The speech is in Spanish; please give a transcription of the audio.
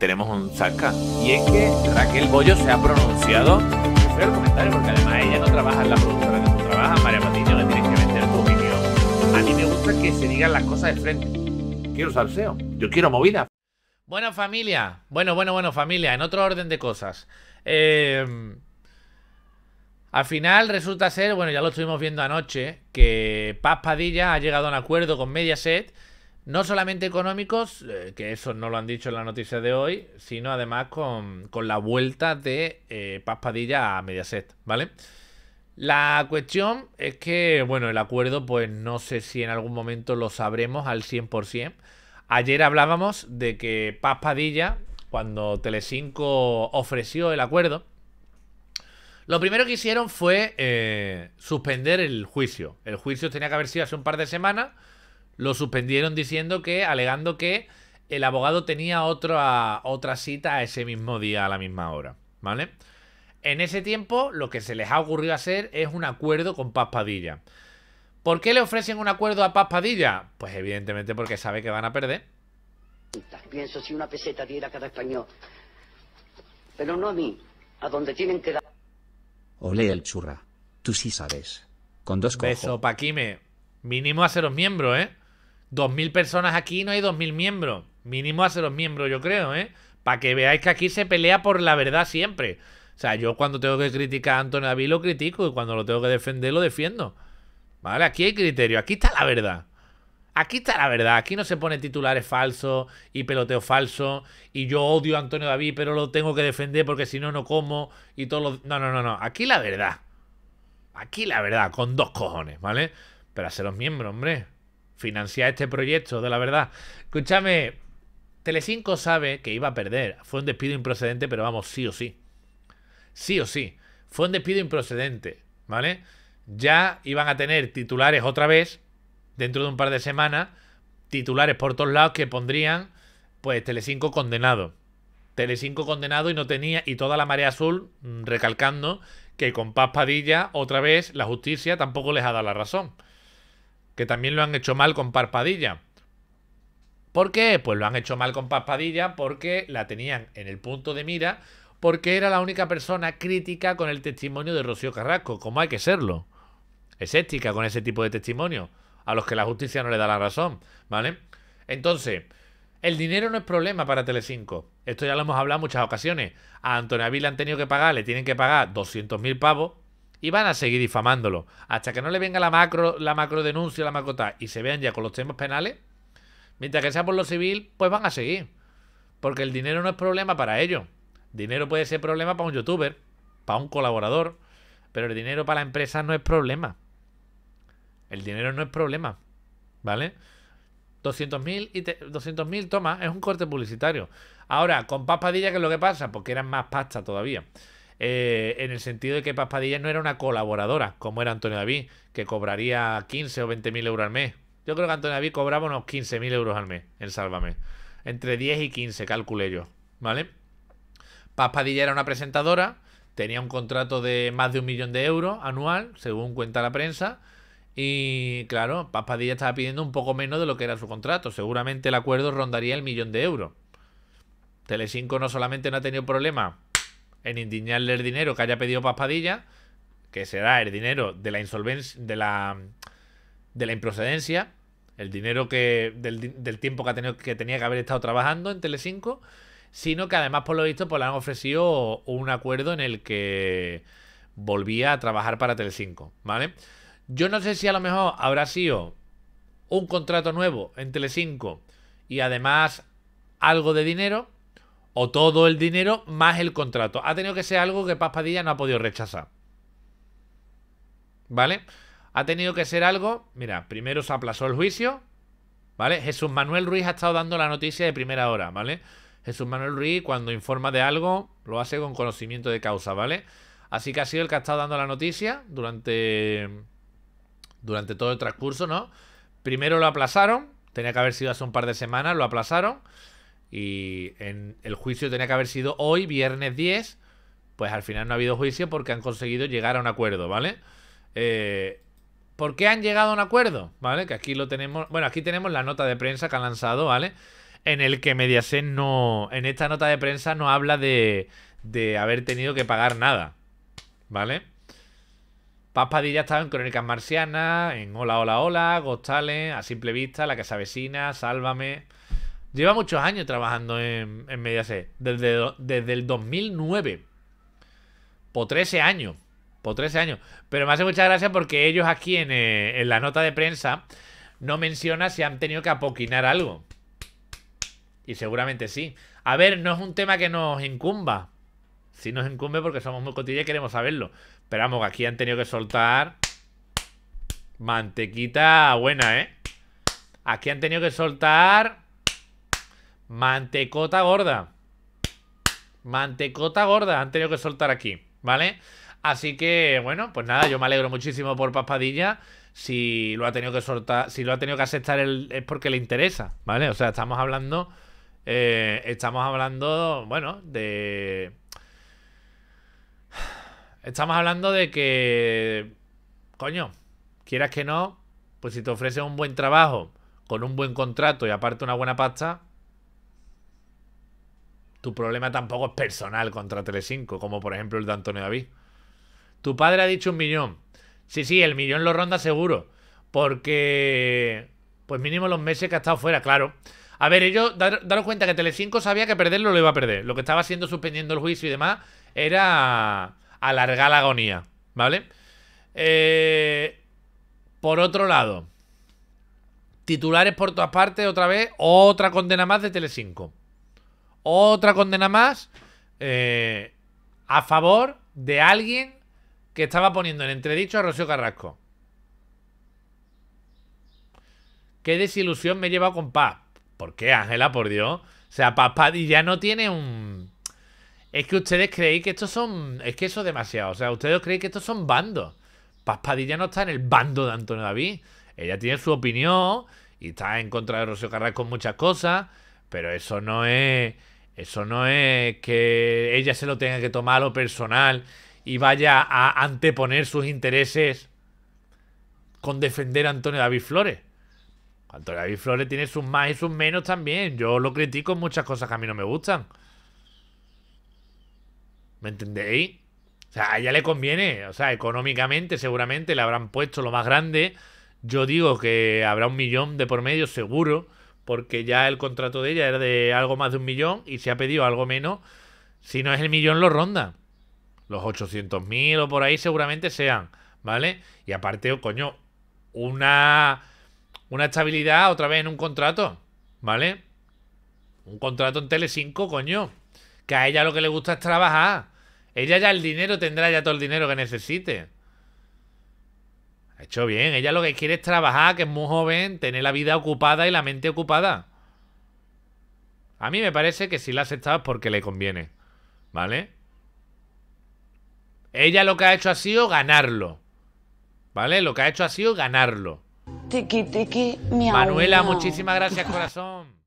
tenemos un saca. Y es que Raquel Bollo se ha pronunciado. el comentario porque además ella no trabaja en la productora que tú María Patiño, le tienes que vender tu opinión. A mí me gusta que se digan las cosas de frente. Quiero salseo, yo quiero movida. Bueno, familia. Bueno, bueno, bueno, familia. En otro orden de cosas. Em, al final resulta ser, bueno, ya lo estuvimos viendo anoche, que Paz Padilla ha llegado a un acuerdo con Mediaset no solamente económicos, eh, que eso no lo han dicho en la noticia de hoy, sino además con, la vuelta de eh, Paspadilla a Mediaset, ¿vale? La cuestión es que, bueno, el acuerdo, pues no sé si en algún momento lo sabremos al 100%. Ayer hablábamos de que Paz Padilla, cuando Telecinco ofreció el acuerdo, lo primero que hicieron fue eh, suspender el juicio. El juicio tenía que haber sido hace un par de semanas lo suspendieron diciendo que, alegando que el abogado tenía otra, otra cita ese mismo día, a la misma hora, ¿vale? En ese tiempo, lo que se les ha ocurrido hacer es un acuerdo con Paspadilla. ¿Por qué le ofrecen un acuerdo a Paspadilla? Pues evidentemente porque sabe que van a perder. Pienso si una peseta diera cada español. Pero no a mí, a donde tienen que dar. Ole el churra. Tú sí sabes. Con dos cojos. Beso, Paquime. Mínimo a seros miembros, ¿eh? 2.000 personas aquí no hay 2.000 miembros. Mínimo hace los miembros, yo creo, ¿eh? Para que veáis que aquí se pelea por la verdad siempre. O sea, yo cuando tengo que criticar a Antonio David lo critico y cuando lo tengo que defender lo defiendo. ¿Vale? Aquí hay criterio, aquí está la verdad. Aquí está la verdad, aquí no se pone titulares falsos y peloteo falso y yo odio a Antonio David pero lo tengo que defender porque si no no como y todo No, no, no, no, aquí la verdad. Aquí la verdad, con dos cojones, ¿vale? Pero los miembros, hombre financiar este proyecto, de la verdad. Escúchame, Telecinco sabe que iba a perder. Fue un despido improcedente, pero vamos, sí o sí. Sí o sí. Fue un despido improcedente, ¿vale? Ya iban a tener titulares otra vez, dentro de un par de semanas, titulares por todos lados que pondrían, pues, Telecinco condenado. Telecinco condenado y no tenía, y toda la marea azul mm, recalcando que con Paz Padilla, otra vez, la justicia tampoco les ha dado la razón que también lo han hecho mal con Parpadilla. ¿Por qué? Pues lo han hecho mal con Parpadilla porque la tenían en el punto de mira, porque era la única persona crítica con el testimonio de Rocío Carrasco, como hay que serlo. Escéptica con ese tipo de testimonio, a los que la justicia no le da la razón, ¿vale? Entonces, el dinero no es problema para Telecinco. Esto ya lo hemos hablado en muchas ocasiones. A Antonio Avila han tenido que pagar, le tienen que pagar 200.000 pavos y van a seguir difamándolo. Hasta que no le venga la macro, la macro denuncia, la macota, y se vean ya con los temas penales, mientras que sea por lo civil, pues van a seguir. Porque el dinero no es problema para ellos. Dinero puede ser problema para un youtuber, para un colaborador, pero el dinero para la empresa no es problema. El dinero no es problema, ¿vale? 200.000, mil toma, es un corte publicitario. Ahora, con papadilla que ¿qué es lo que pasa? Porque eran más pasta todavía. Eh, en el sentido de que Paz no era una colaboradora, como era Antonio David, que cobraría 15 o 20 mil euros al mes. Yo creo que Antonio David cobraba unos 15 mil euros al mes en Sálvame. Entre 10 y 15, calculé yo, ¿vale? Paz era una presentadora, tenía un contrato de más de un millón de euros anual, según cuenta la prensa. Y claro, Paz estaba pidiendo un poco menos de lo que era su contrato. Seguramente el acuerdo rondaría el millón de euros. Telecinco no solamente no ha tenido problema en indignarle el dinero que haya pedido Paspadilla, que será el dinero de la insolvencia, de la, de la improcedencia, el dinero que del, tiempo que, ha tenido, que tenía que haber estado trabajando en Telecinco, sino que además por lo visto pues, le han ofrecido un acuerdo en el que volvía a trabajar para Telecinco, ¿vale? Yo no sé si a lo mejor habrá sido un contrato nuevo en Telecinco y además algo de dinero o todo el dinero más el contrato. Ha tenido que ser algo que Paz no ha podido rechazar. ¿Vale? Ha tenido que ser algo. Mira, primero se aplazó el juicio. ¿Vale? Jesús Manuel Ruiz ha estado dando la noticia de primera hora, ¿vale? Jesús Manuel Ruiz, cuando informa de algo, lo hace con conocimiento de causa, ¿vale? Así que ha sido el que ha estado dando la noticia durante. Durante todo el transcurso, ¿no? Primero lo aplazaron. Tenía que haber sido hace un par de semanas, lo aplazaron. Y en el juicio tenía que haber sido hoy, viernes 10. Pues al final no ha habido juicio porque han conseguido llegar a un acuerdo, ¿vale? Eh, ¿Por qué han llegado a un acuerdo? ¿Vale? Que aquí lo tenemos. Bueno, aquí tenemos la nota de prensa que han lanzado, ¿vale? En el que Mediaset no. En esta nota de prensa no habla de. de haber tenido que pagar nada. ¿Vale? Paz Padilla estado en Crónicas Marcianas, en Hola, Hola, Hola, Gostales, A Simple Vista, La que Casa Vecina, Sálvame. Lleva muchos años trabajando en, Mediaset. Desde, desde el 2009. Por 13 años. Por 13 años. Pero me hace mucha gracia porque ellos aquí en, eh, la nota de prensa no mencionan si han tenido que apoquinar algo. Y seguramente sí. A ver, no es un tema que nos incumba. Sí nos incumbe porque somos muy cotillas y queremos saberlo. Pero vamos, aquí han tenido que soltar... Mantequita buena, ¿eh? Aquí han tenido que soltar... Mantecota gorda. Mantecota gorda han tenido que soltar aquí, ¿vale? Así que, bueno, pues nada, yo me alegro muchísimo por Paspadilla. Si lo ha tenido que soltar, si lo ha tenido que aceptar es porque le interesa, ¿vale? O sea, estamos hablando. Eh, estamos hablando, bueno, de. Estamos hablando de que. Coño, quieras que no, pues si te ofrece un buen trabajo, con un buen contrato y aparte una buena pasta, tu problema tampoco es personal contra Telecinco, como por ejemplo el de Antonio David. Tu padre ha dicho un millón. Sí, sí, el millón lo ronda seguro. Porque... Pues mínimo los meses que ha estado fuera, claro. A ver, ellos, daros cuenta que Telecinco sabía que perderlo lo iba a perder. Lo que estaba haciendo suspendiendo el juicio y demás era alargar la agonía, ¿vale? Eh, por otro lado, titulares por todas partes, otra vez, otra condena más de Telecinco otra condena más eh, a favor de alguien que estaba poniendo en entredicho a Rocío Carrasco. Qué desilusión me he llevado con Paz. ¿Por qué, Ángela? Por Dios. O sea, Paz Padilla no tiene un... Es que ustedes creéis que estos son... Es que eso es demasiado. O sea, ustedes creéis que estos son bandos. Paz Padilla no está en el bando de Antonio David. Ella tiene su opinión y está en contra de Rocío Carrasco en muchas cosas. Pero eso no es. Eso no es que ella se lo tenga que tomar a lo personal y vaya a anteponer sus intereses con defender a Antonio David Flores. Antonio David Flores tiene sus más y sus menos también. Yo lo critico en muchas cosas que a mí no me gustan. ¿Me entendéis? O sea, a ella le conviene. O sea, económicamente seguramente le habrán puesto lo más grande. Yo digo que habrá un millón de por medio seguro porque ya el contrato de ella era de algo más de un millón y se ha pedido algo menos. Si no es el millón, lo ronda. Los 800.000 o por ahí seguramente sean, ¿vale? Y aparte, coño, una, una estabilidad otra vez en un contrato, ¿vale? Un contrato en Tele5, coño. Que a ella lo que le gusta es trabajar. Ella ya el dinero tendrá ya todo el dinero que necesite. Ha hecho bien. Ella lo que quiere es trabajar, que es muy joven, tener la vida ocupada y la mente ocupada. A mí me parece que si la ha aceptado es porque le conviene. ¿Vale? Ella lo que ha hecho ha sido ganarlo. ¿Vale? Lo que ha hecho ha sido ganarlo. Manuela, muchísimas gracias, corazón.